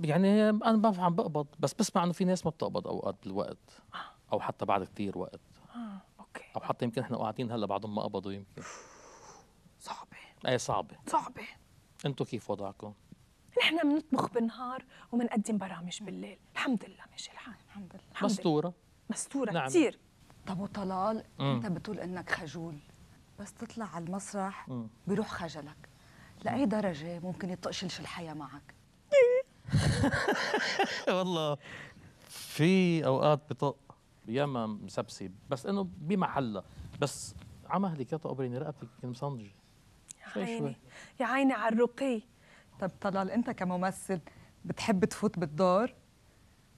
يعني انا عم بقبض بس بسمع انه في ناس ما بتقبض اوقات بالوقت او حتى بعد كثير وقت اه اوكي او حتى يمكن احنا قاعدين هلا بعدهم ما قبضوا يمكن صعبه ايه صعبه صعبه انتم كيف وضعكم؟ نحن بنطبخ بالنهار وبنقدم برامج بالليل الحمد لله ماشي الحال الحمد لله مستوره مستوره نعم. كثير طب وطلال مم. انت بتقول انك خجول بس تطلع على المسرح مم. بيروح خجلك لاي درجه ممكن يطقشلش الحياه معك والله في اوقات بطق ياما مسبسب بس انه بمحلها بس عم يا قبرني رقبتي كان مصنجه شوي عيني. شوي يا عيني على الرقي طب طلال انت كممثل بتحب تفوت بالدار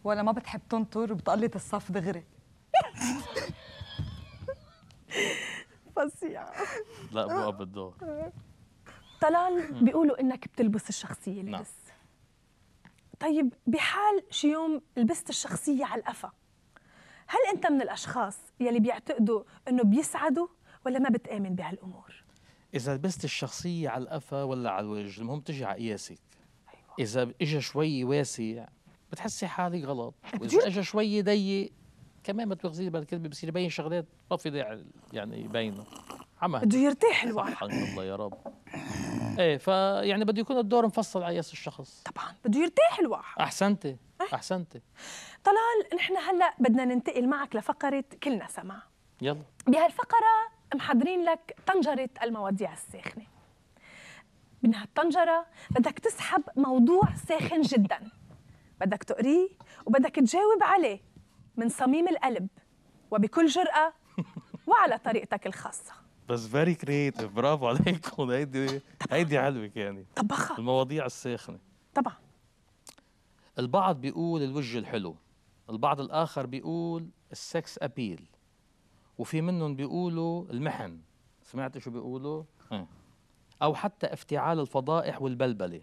ولا ما بتحب تنطر وبتقلط الصف دغري فظيعة لا بوقف بالدور طلال بيقولوا انك بتلبس الشخصية اللي نعم. طيب بحال شي يوم لبست الشخصية على القفا هل أنت من الأشخاص يلي بيعتقدوا أنه بيسعدوا ولا ما بتآمن بهالأمور؟ إذا لبست الشخصية على القفا ولا على الوجه المهم تجي على قياسك أيوة. إذا إجا شوي واسع بتحسي حالك غلط وإذا إجا شوي ضيق كمان بتوخذيه بهالكلمه بصير يبين شغلات ما في داعي يعني يبينه عمل بده يرتاح الواحد الله يا رب ايه فيعني بده يكون الدور مفصل على يس الشخص طبعا بده يرتاح الواحد احسنتي إيه؟ احسنتي طلال نحن هلا بدنا ننتقل معك لفقره كلنا سمع يلا بهالفقره محضرين لك طنجره المواضيع الساخنه من هالطنجره بدك تسحب موضوع ساخن جدا بدك تقريه وبدك تجاوب عليه من صميم القلب وبكل جرأة وعلى طريقتك الخاصة بس فيري كريتيف برافو عليكم هيدي هيدي علمك يعني طبخة المواضيع الساخنه طبعا البعض بيقول الوجه الحلو البعض الاخر بيقول السكس ابيل وفي منهم بيقولوا المحن سمعت شو بيقولوا او حتى افتعال الفضائح والبلبله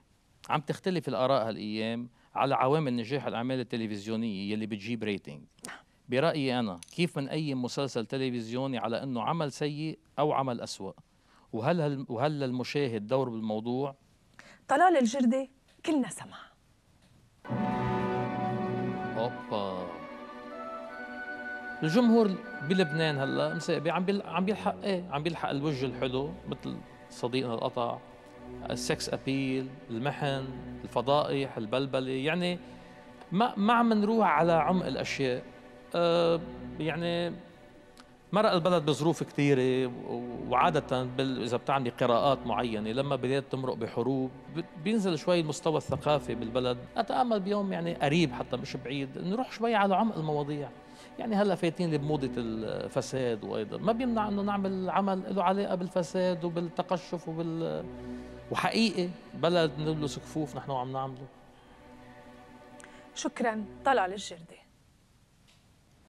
عم تختلف الاراء هالايام على عوامل نجاح الاعمال التلفزيونيه يلي بتجيب ريتنج برايي انا كيف بنقيم مسلسل تلفزيوني على انه عمل سيء او عمل اسوا وهل هل وهل للمشاهد دور بالموضوع طلال الجردي كلنا سمع اوبا الجمهور بلبنان هلا عم عم بيلحق ايه عم بيلحق الوجه الحلو مثل صديقنا القطع السكس ابيل المحن الفضائح البلبله يعني ما ما عم نروح على عمق الاشياء آه، يعني مرق البلد بظروف كثيرة وعادة إذا بتعملي قراءات معينة لما بدأت تمرق بحروب بينزل شوي المستوى الثقافي بالبلد أتأمل بيوم يعني قريب حتى مش بعيد نروح شوي على عمق المواضيع يعني هلا فايتين بموضة الفساد وأيضا ما بيمنع أنه نعمل عمل له علاقة بالفساد وبالتقشف وبال وحقيقي بلد نلبس كفوف نحن عم نعمله شكرا طلع للجردي